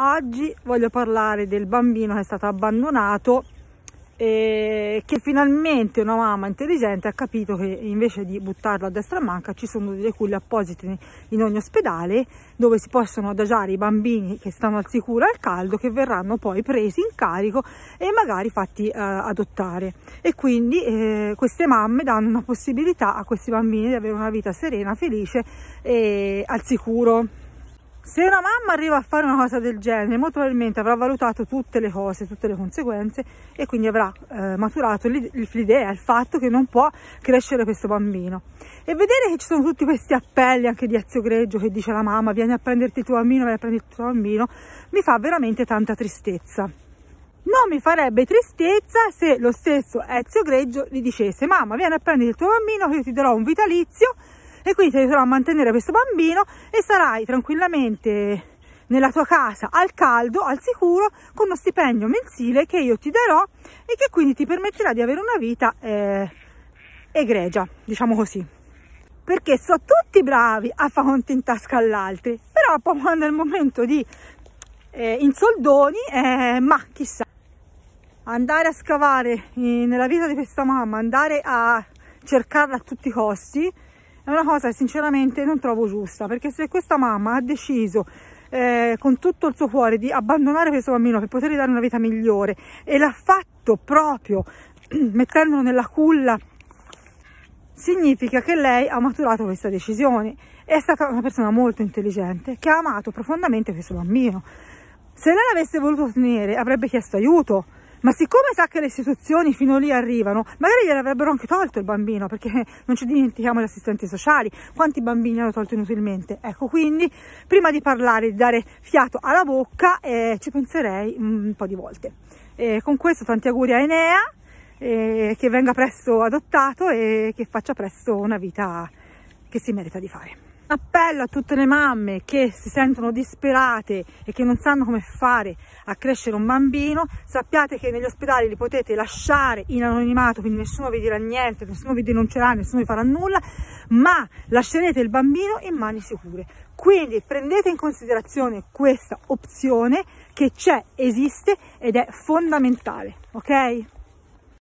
Oggi voglio parlare del bambino che è stato abbandonato e che finalmente una mamma intelligente ha capito che invece di buttarlo a destra manca ci sono delle culle apposite in ogni ospedale dove si possono adagiare i bambini che stanno al sicuro al caldo che verranno poi presi in carico e magari fatti eh, adottare e quindi eh, queste mamme danno una possibilità a questi bambini di avere una vita serena, felice e al sicuro se una mamma arriva a fare una cosa del genere, molto probabilmente avrà valutato tutte le cose, tutte le conseguenze e quindi avrà eh, maturato l'idea, il fatto che non può crescere questo bambino. E vedere che ci sono tutti questi appelli anche di Ezio Greggio che dice alla mamma vieni a prenderti il tuo bambino, vieni a prenderti il tuo bambino, mi fa veramente tanta tristezza. Non mi farebbe tristezza se lo stesso Ezio Greggio gli dicesse mamma vieni a prendere il tuo bambino che io ti darò un vitalizio e quindi ti aiuterò a mantenere questo bambino e sarai tranquillamente nella tua casa al caldo, al sicuro, con uno stipendio mensile che io ti darò e che quindi ti permetterà di avere una vita eh, egregia, diciamo così. Perché so tutti bravi a fare conti in tasca all'altri, però poi quando è il momento di eh, insoldoni, eh, ma chissà, andare a scavare eh, nella vita di questa mamma, andare a cercarla a tutti i costi, è una cosa che sinceramente non trovo giusta, perché se questa mamma ha deciso eh, con tutto il suo cuore di abbandonare questo bambino per potergli dare una vita migliore e l'ha fatto proprio mettendolo nella culla significa che lei ha maturato questa decisione è stata una persona molto intelligente che ha amato profondamente questo bambino se lei l'avesse voluto tenere avrebbe chiesto aiuto ma siccome sa che le istituzioni fino lì arrivano, magari gliel'avrebbero anche tolto il bambino, perché non ci dimentichiamo gli assistenti sociali, quanti bambini hanno tolto inutilmente. Ecco, quindi prima di parlare, di dare fiato alla bocca, eh, ci penserei mm, un po' di volte. E con questo tanti auguri a Enea, eh, che venga presto adottato e che faccia presto una vita che si merita di fare. Appello a tutte le mamme che si sentono disperate e che non sanno come fare a crescere un bambino, sappiate che negli ospedali li potete lasciare in anonimato, quindi nessuno vi dirà niente, nessuno vi denuncerà, nessuno vi farà nulla, ma lascerete il bambino in mani sicure. Quindi prendete in considerazione questa opzione che c'è, esiste ed è fondamentale, ok?